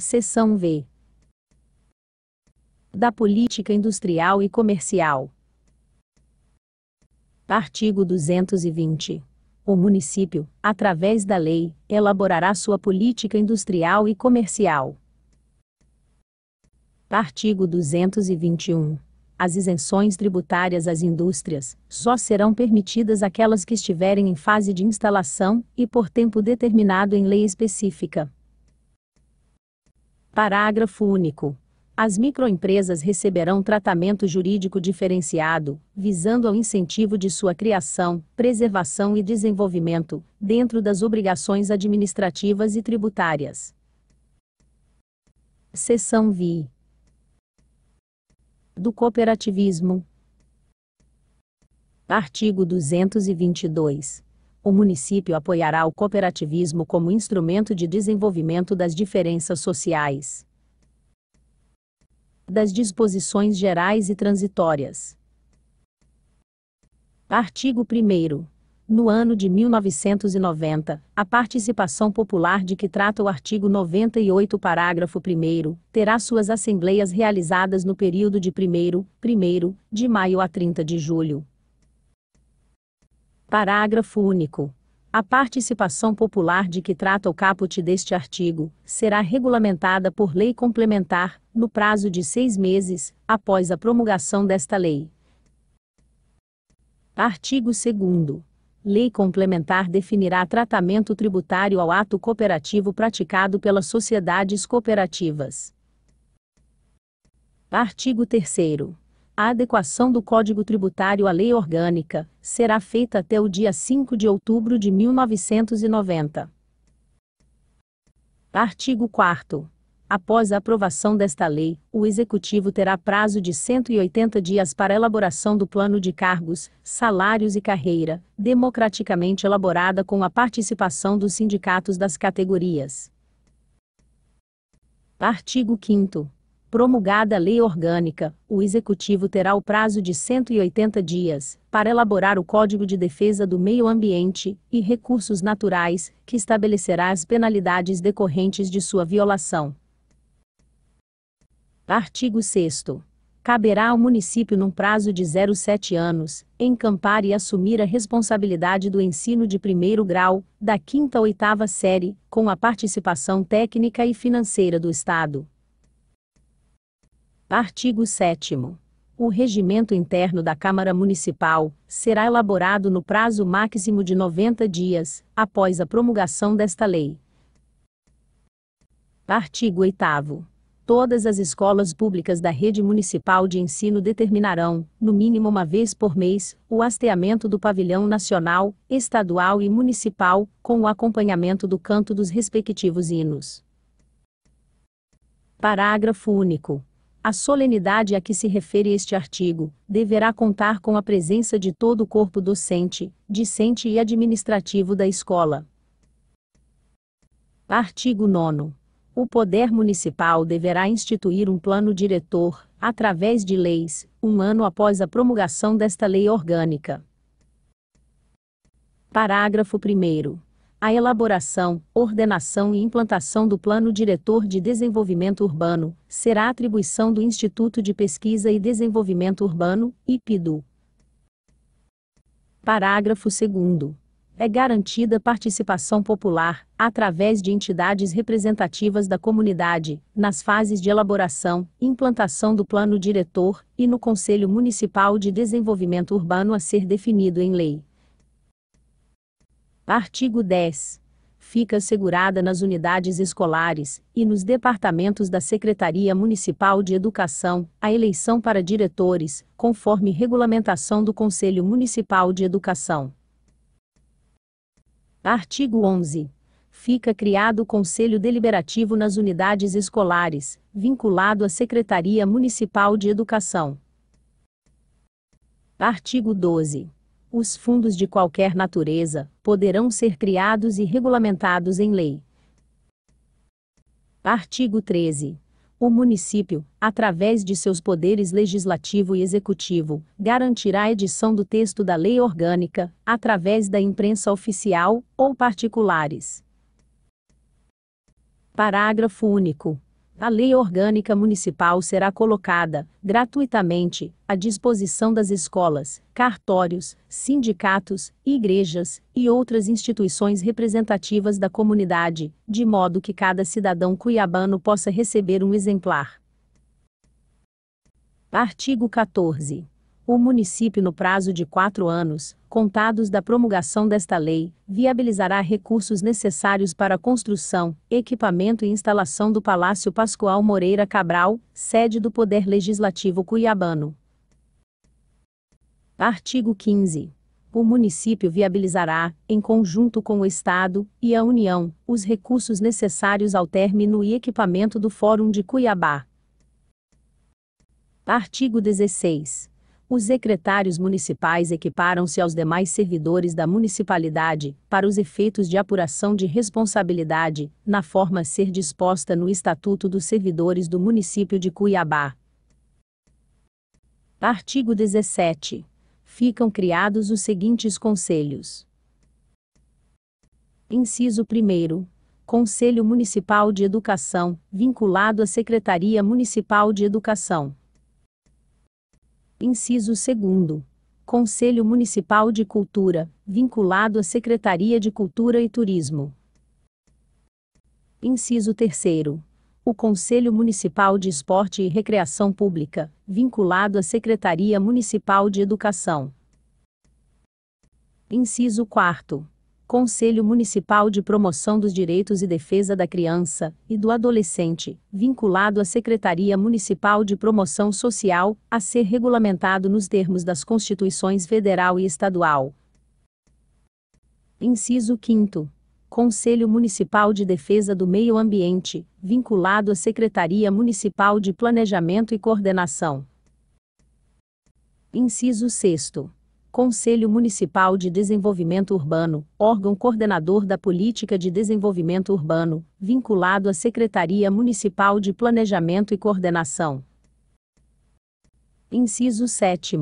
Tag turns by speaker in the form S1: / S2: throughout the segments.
S1: Seção V. Da Política Industrial e Comercial. Artigo 220. O município, através da lei, elaborará sua política industrial e comercial. Artigo 221. As isenções tributárias às indústrias só serão permitidas aquelas que estiverem em fase de instalação e por tempo determinado em lei específica. Parágrafo único. As microempresas receberão tratamento jurídico diferenciado, visando ao incentivo de sua criação, preservação e desenvolvimento, dentro das obrigações administrativas e tributárias. Seção VI Do cooperativismo. Artigo 222 o município apoiará o cooperativismo como instrumento de desenvolvimento das diferenças sociais. Das disposições gerais e transitórias. Artigo 1. No ano de 1990, a participação popular de que trata o artigo 98, parágrafo 1, terá suas assembleias realizadas no período de 1, 1 de maio a 30 de julho, Parágrafo único. A participação popular de que trata o caput deste artigo será regulamentada por lei complementar, no prazo de seis meses, após a promulgação desta lei. Artigo 2. Lei complementar definirá tratamento tributário ao ato cooperativo praticado pelas sociedades cooperativas. Artigo 3. A adequação do Código Tributário à Lei Orgânica será feita até o dia 5 de outubro de 1990. Artigo 4. Após a aprovação desta lei, o Executivo terá prazo de 180 dias para elaboração do plano de cargos, salários e carreira, democraticamente elaborada com a participação dos sindicatos das categorias. Artigo 5. Promulgada a lei orgânica, o Executivo terá o prazo de 180 dias para elaborar o Código de Defesa do Meio Ambiente e Recursos Naturais, que estabelecerá as penalidades decorrentes de sua violação. Artigo 6. Caberá ao município, num prazo de 07 anos, encampar e assumir a responsabilidade do ensino de primeiro grau, da quinta a oitava série, com a participação técnica e financeira do Estado Artigo 7 O regimento interno da Câmara Municipal será elaborado no prazo máximo de 90 dias, após a promulgação desta lei. Artigo 8 Todas as escolas públicas da rede municipal de ensino determinarão, no mínimo uma vez por mês, o hasteamento do pavilhão nacional, estadual e municipal, com o acompanhamento do canto dos respectivos hinos. Parágrafo único. A solenidade a que se refere este artigo deverá contar com a presença de todo o corpo docente, discente e administrativo da escola. Artigo 9. O Poder Municipal deverá instituir um plano diretor, através de leis, um ano após a promulgação desta lei orgânica. Parágrafo 1 a elaboração, ordenação e implantação do Plano Diretor de Desenvolvimento Urbano será atribuição do Instituto de Pesquisa e Desenvolvimento Urbano, IPDU. Parágrafo 2. É garantida participação popular, através de entidades representativas da comunidade, nas fases de elaboração, implantação do Plano Diretor e no Conselho Municipal de Desenvolvimento Urbano a ser definido em lei. Artigo 10. Fica assegurada nas unidades escolares e nos departamentos da Secretaria Municipal de Educação a eleição para diretores, conforme regulamentação do Conselho Municipal de Educação. Artigo 11. Fica criado o Conselho Deliberativo nas unidades escolares, vinculado à Secretaria Municipal de Educação. Artigo 12. Os fundos de qualquer natureza poderão ser criados e regulamentados em lei. Artigo 13. O município, através de seus poderes legislativo e executivo, garantirá a edição do texto da lei orgânica, através da imprensa oficial ou particulares. Parágrafo único a Lei Orgânica Municipal será colocada, gratuitamente, à disposição das escolas, cartórios, sindicatos, igrejas e outras instituições representativas da comunidade, de modo que cada cidadão cuiabano possa receber um exemplar. Artigo 14. O município, no prazo de quatro anos, contados da promulgação desta lei, viabilizará recursos necessários para a construção, equipamento e instalação do Palácio Pascoal Moreira Cabral, sede do Poder Legislativo Cuiabano. Artigo 15. O município viabilizará, em conjunto com o Estado e a União, os recursos necessários ao término e equipamento do Fórum de Cuiabá. Artigo 16. Os secretários municipais equiparam-se aos demais servidores da municipalidade, para os efeitos de apuração de responsabilidade, na forma a ser disposta no Estatuto dos Servidores do Município de Cuiabá. Artigo 17. Ficam criados os seguintes conselhos: Inciso 1. Conselho Municipal de Educação, vinculado à Secretaria Municipal de Educação. Inciso 2. Conselho Municipal de Cultura, vinculado à Secretaria de Cultura e Turismo. Inciso 3. O Conselho Municipal de Esporte e Recreação Pública, vinculado à Secretaria Municipal de Educação. Inciso 4 Conselho Municipal de Promoção dos Direitos e Defesa da Criança e do Adolescente, vinculado à Secretaria Municipal de Promoção Social, a ser regulamentado nos termos das Constituições Federal e Estadual. Inciso 5. Conselho Municipal de Defesa do Meio Ambiente, vinculado à Secretaria Municipal de Planejamento e Coordenação. Inciso 6. Conselho Municipal de Desenvolvimento Urbano, órgão coordenador da Política de Desenvolvimento Urbano, vinculado à Secretaria Municipal de Planejamento e Coordenação. Inciso 7.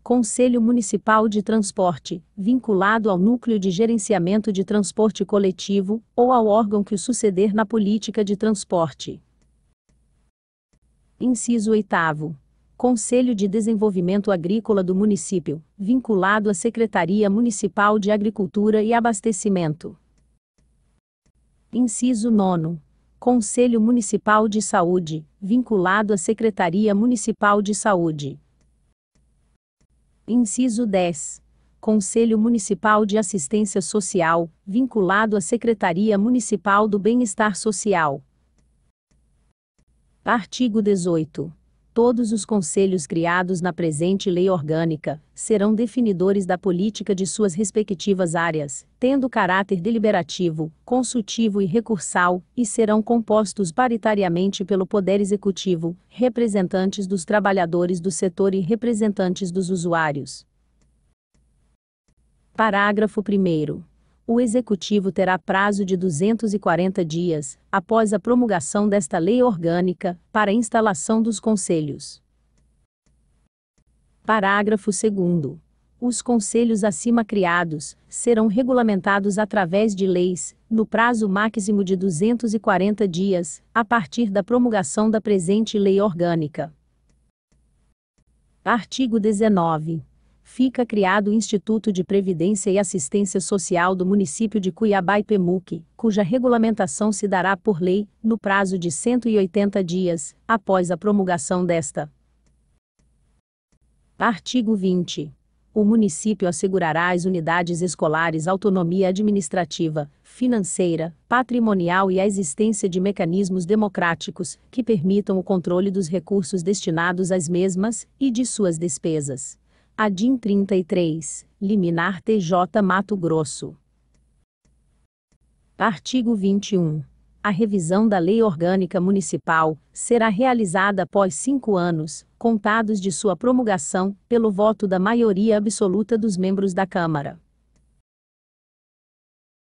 S1: Conselho Municipal de Transporte, vinculado ao Núcleo de Gerenciamento de Transporte Coletivo, ou ao órgão que o suceder na política de transporte. Inciso 8 Conselho de Desenvolvimento Agrícola do município, vinculado à Secretaria Municipal de Agricultura e Abastecimento. Inciso 9. Conselho Municipal de Saúde, vinculado à Secretaria Municipal de Saúde. Inciso 10. Conselho Municipal de Assistência Social, vinculado à Secretaria Municipal do Bem-Estar Social. Artigo 18 todos os conselhos criados na presente lei orgânica serão definidores da política de suas respectivas áreas, tendo caráter deliberativo, consultivo e recursal, e serão compostos paritariamente pelo Poder Executivo, representantes dos trabalhadores do setor e representantes dos usuários. Parágrafo 1 o Executivo terá prazo de 240 dias, após a promulgação desta lei orgânica, para a instalação dos conselhos. Parágrafo 2. Os conselhos acima criados serão regulamentados através de leis, no prazo máximo de 240 dias, a partir da promulgação da presente lei orgânica. Artigo 19 fica criado o Instituto de Previdência e Assistência Social do município de Cuiabá e Pemuque, cuja regulamentação se dará por lei, no prazo de 180 dias, após a promulgação desta. Artigo 20. O município assegurará às unidades escolares autonomia administrativa, financeira, patrimonial e a existência de mecanismos democráticos que permitam o controle dos recursos destinados às mesmas e de suas despesas. ADIM 33, Liminar TJ Mato Grosso. Artigo 21. A revisão da Lei Orgânica Municipal será realizada após cinco anos, contados de sua promulgação, pelo voto da maioria absoluta dos membros da Câmara.